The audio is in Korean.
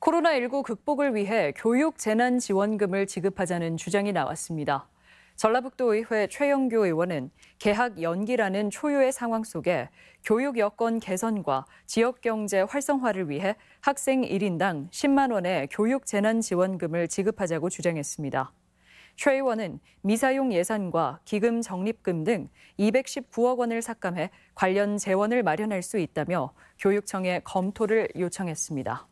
코로나19 극복을 위해 교육 재난 지원금을 지급하자는 주장이 나왔습니다. 전라북도의회 최영교 의원은 개학 연기라는 초유의 상황 속에 교육 여건 개선과 지역 경제 활성화를 위해 학생 1인당 10만 원의 교육 재난 지원금을 지급하자고 주장했습니다. 최 의원은 미사용 예산과 기금 적립금 등 219억 원을 삭감해 관련 재원을 마련할 수 있다며 교육청에 검토를 요청했습니다.